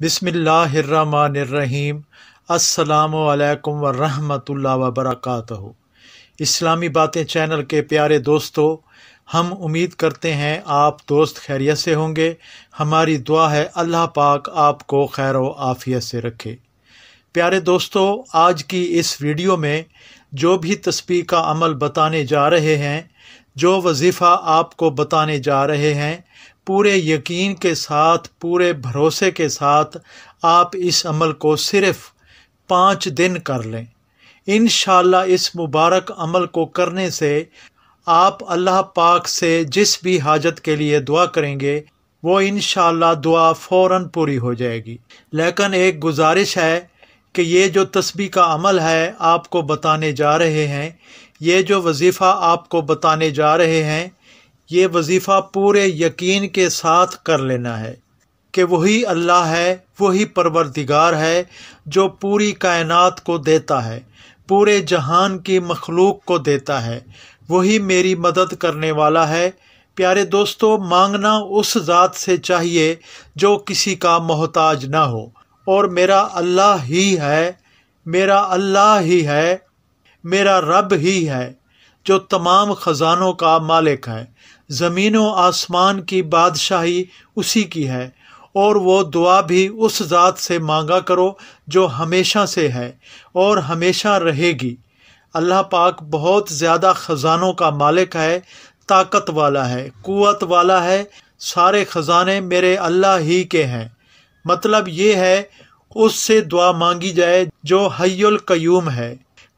बिसमीम् अल्लाम वरहमतुल्ला वबरकत इस्लामी बातें चैनल के प्यारे दोस्तों हम उम्मीद करते हैं आप दोस्त खैरियत से होंगे हमारी दुआ है अल्लाह पाक आपको खैर व आफियत से रखे प्यारे दोस्तों आज की इस वीडियो में जो भी तस्बी का अमल बताने जा रहे हैं जो वजीफ़ा आपको बताने जा रहे हैं पूरे यकीन के साथ पूरे भरोसे के साथ आप इस अमल को सिर्फ पाँच दिन कर लें इन इस मुबारक अमल को करने से आप अल्लाह पाक से जिस भी हाजत के लिए दुआ करेंगे वो इन दुआ फ़ौर पूरी हो जाएगी लेकिन एक गुजारिश है कि ये जो तस्बी का अमल है आपको बताने जा रहे हैं ये जो वजीफ़ा आपको बताने जा रहे हैं ये वजीफ़ा पूरे यकीन के साथ कर लेना है कि वही अल्लाह है वही परवरदिगार है जो पूरी कायनात को देता है पूरे जहान की मखलूक को देता है वही मेरी मदद करने वाला है प्यारे दोस्तों मांगना उस ज़ात से चाहिए जो किसी का मोहताज ना हो और मेरा अल्लाह ही है मेरा अल्लाह ही है मेरा रब ही है जो तमाम ख़जानों का मालिक है ज़मीन व आसमान की बादशाही उसी की है और वो दुआ भी उस ज़ात से मांगा करो जो हमेशा से है और हमेशा रहेगी अल्लाह पाक बहुत ज़्यादा ख़जानों का मालिक है ताकत वाला है क़ुत वाला है सारे ख़जाने मेरे अल्लाह ही के हैं मतलब ये है उससे दुआ मांगी जाए जो हयुल कयूम है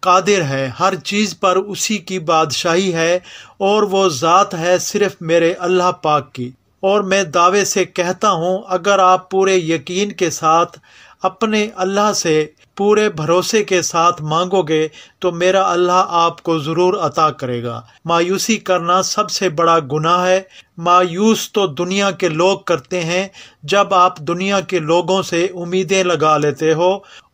कादिर है हर चीज़ पर उसी की बादशाही है और वो ज़ात है सिर्फ मेरे अल्लाह पाक की और मैं दावे से कहता हूँ अगर आप पूरे यकीन के साथ अपने अल्लाह से पूरे भरोसे के साथ मांगोगे तो मेरा अल्लाह आपको ज़रूर अता करेगा मायूसी करना सबसे बड़ा गुनाह है मायूस तो दुनिया के लोग करते हैं जब आप दुनिया के लोगों से उम्मीदें लगा लेते हो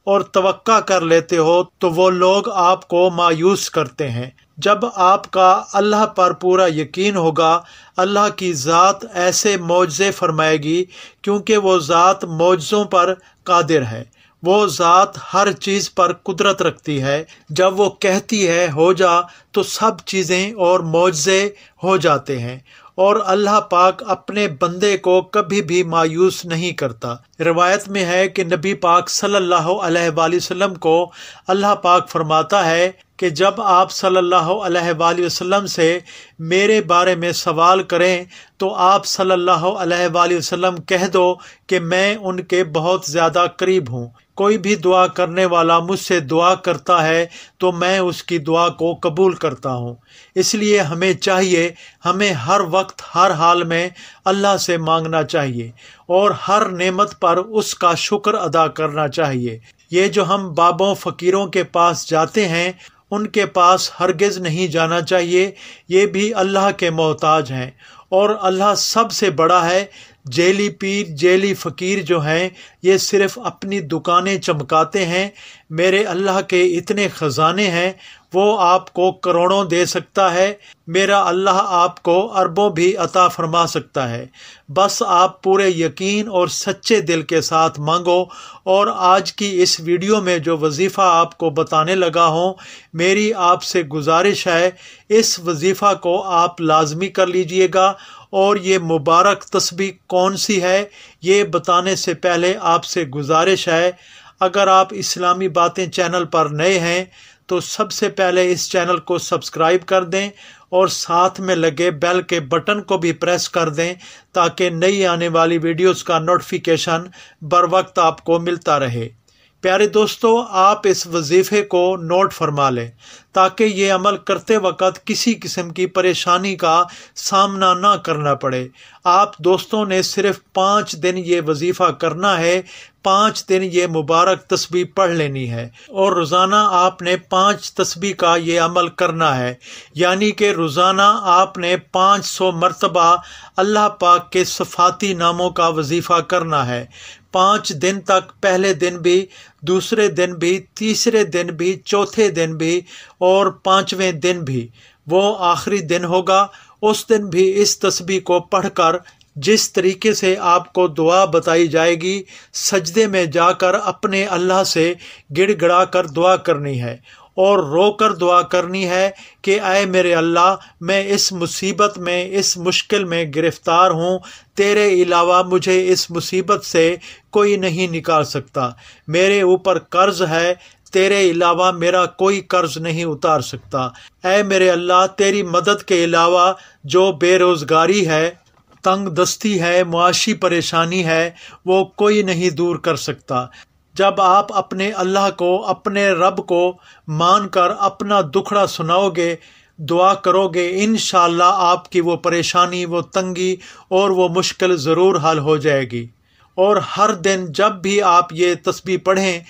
और तवक्का कर लेते हो तो वो लोग आपको मायूस करते हैं जब आपका अल्लाह पर पूरा यकीन होगा अल्लाह की ज़ात ऐसे मुआजे फरमाएगी क्योंकि वो ज़ात मौजों पर कादिर है वो ज़ात हर चीज़ पर कुदरत रखती है जब वो कहती है हो जा तो सब चीज़ें और मुआजे हो जाते हैं और अल्लाह पाक अपने बंदे को कभी भी मायूस नहीं करता रिवायत में है कि नबी पाक सल्लल्लाहु अलैहि वसल्लम को अल्लाह पाक फरमाता है कि जब आप सल्लल्लाहु अलैहि वसल्लम से मेरे बारे में सवाल करें तो आप सल्लल्लाहु अलैहि वसल्लम कह दो कि मैं उनके बहुत ज़्यादा करीब हूँ कोई भी दुआ करने वाला मुझसे दुआ करता है तो मैं उसकी दुआ को कबूल करता हूँ इसलिए हमें चाहिए हमें हर वक्त हर हाल में अल्लाह से मांगना चाहिए और हर नेमत पर उसका शुक्र अदा करना चाहिए ये जो हम बाबों फ़कीरों के पास जाते हैं उनके पास हरगिज़ नहीं जाना चाहिए ये भी अल्लाह के मोहताज हैं और अल्लाह सबसे बड़ा है जेली पीर जेली फ़कीर जो हैं ये सिर्फ़ अपनी दुकानें चमकाते हैं मेरे अल्लाह के इतने ख़जाने हैं वो आपको करोड़ों दे सकता है मेरा अल्लाह आपको अरबों भी अता फरमा सकता है बस आप पूरे यकीन और सच्चे दिल के साथ मांगो और आज की इस वीडियो में जो वजीफ़ा आपको बताने लगा हूँ मेरी आपसे गुजारिश है इस वजीफ़ा को आप लाजमी कर लीजिएगा और ये मुबारक तस्बी कौन सी है ये बताने से पहले आपसे गुजारिश है अगर आप इस्लामी बातें चैनल पर नए हैं तो सबसे पहले इस चैनल को सब्सक्राइब कर दें और साथ में लगे बेल के बटन को भी प्रेस कर दें ताकि नई आने वाली वीडियोस का नोटिफिकेशन बर वक्त आपको मिलता रहे प्यारे दोस्तों आप इस वजीफ़े को नोट फरमा लें ताकि ये अमल करते वक्त किसी किस्म की परेशानी का सामना ना करना पड़े आप दोस्तों ने सिर्फ़ पाँच दिन ये वजीफ़ा करना है पाँच दिन ये मुबारक तस्बी पढ़ लेनी है और रोज़ाना आपने पाँच तस्बी का ये अमल करना है यानी कि रोज़ाना आपने पाँच सौ मरतबा अल्लाह पाक के सफ़ाती नामों का वजीफ़ा करना है पाँच दिन तक पहले दिन भी दूसरे दिन भी तीसरे दिन भी चौथे दिन भी और पाँचवें दिन भी वो आखिरी दिन होगा उस दिन भी इस तस्वीर को पढ़कर जिस तरीके से आपको दुआ बताई जाएगी सजदे में जाकर अपने अल्लाह से गिड़गड़ा कर दुआ करनी है और रोकर दुआ करनी है कि आए मेरे अल्लाह मैं इस मुसीबत में इस मुश्किल में गिरफ़्तार हूँ तेरे अलावा मुझे इस मुसीबत से कोई नहीं निकाल सकता मेरे ऊपर कर्ज़ है तेरे अलावा मेरा कोई कर्ज नहीं उतार सकता ऐ मेरे अल्लाह तेरी मदद के अलावा जो बेरोज़गारी है तंग दस्ती है मुआशी परेशानी है वो कोई नहीं दूर कर सकता जब आप अपने अल्लाह को अपने रब को मानकर अपना दुखड़ा सुनाओगे दुआ करोगे इन आपकी वो परेशानी वो तंगी और वो मुश्किल ज़रूर हल हो जाएगी और हर दिन जब भी आप ये तस्वीर पढ़ें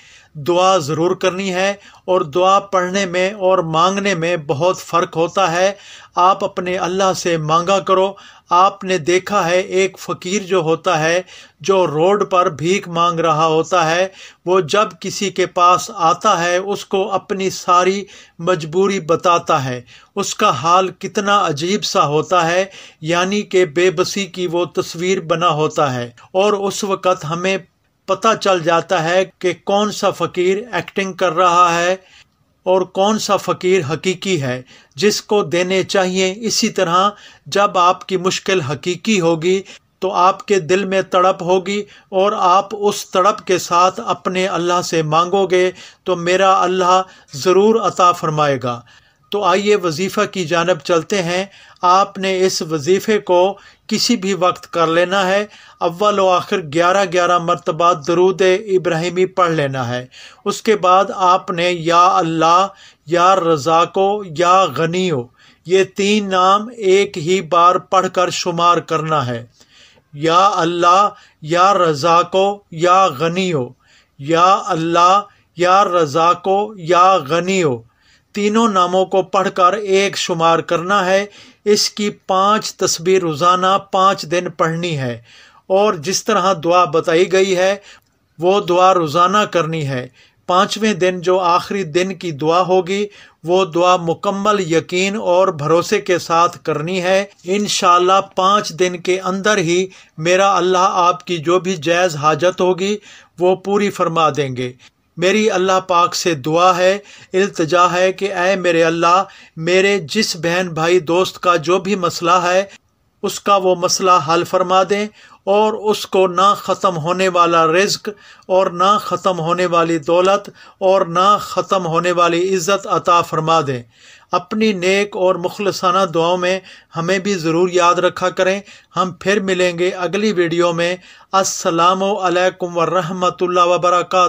दुआ ज़रूर करनी है और दुआ पढ़ने में और मांगने में बहुत फ़र्क होता है आप अपने अल्लाह से मांगा करो आपने देखा है एक फ़कीर जो होता है जो रोड पर भीख मांग रहा होता है वो जब किसी के पास आता है उसको अपनी सारी मजबूरी बताता है उसका हाल कितना अजीब सा होता है यानी कि बेबसी की वो तस्वीर बना होता है और उस वक़्त हमें पता चल जाता है कि कौन सा फ़कीर एक्टिंग कर रहा है और कौन सा फ़कीर हकीकी है जिसको देने चाहिए इसी तरह जब आपकी मुश्किल हकीकी होगी तो आपके दिल में तड़प होगी और आप उस तड़प के साथ अपने अल्लाह से मांगोगे तो मेरा अल्लाह ज़रूर अता फरमाएगा तो आइए वजीफ़ा की जानब चलते हैं आपने इस वजीफ़े को किसी भी वक्त कर लेना है अव्वल आखिर ग्यारह ग्यारह मरतबा दरूद इब्राहिमी पढ़ लेना है उसके बाद आपने या अल्लाह या रज़ाको या गनीओ ये तीन नाम एक ही बार पढ़ कर शुमार करना है या अल्लाह या रज़ाको या गनीओ या अल्लाह या रज़ाको या गनीओ तीनों नामों को पढ़कर एक शुमार करना है इसकी पांच तस्वीर रोज़ाना पाँच दिन पढ़नी है और जिस तरह दुआ बताई गई है वो दुआ रोज़ाना करनी है पाँचवें दिन जो आखिरी दिन की दुआ होगी वो दुआ मुकम्मल यकीन और भरोसे के साथ करनी है इन पाँच दिन के अंदर ही मेरा अल्लाह आपकी जो भी जायज़ हाजत होगी वो पूरी फरमा देंगे मेरी अल्लाह पाक से दुआ है इल्तजा है कि ए मेरे अल्लाह मेरे जिस बहन भाई दोस्त का जो भी मसला है उसका वो मसला हल फरमा दें और उसको ना ख़त्म होने वाला रिज्क और ना ख़त्म होने वाली दौलत और ना ख़त्म होने वाली इज़्ज़त अता फरमा दें अपनी नेक और मुखलसाना दुआओं में हमें भी ज़रूर याद रखा करें हम फिर मिलेंगे अगली वीडियो में असलकम वरहमल वर्का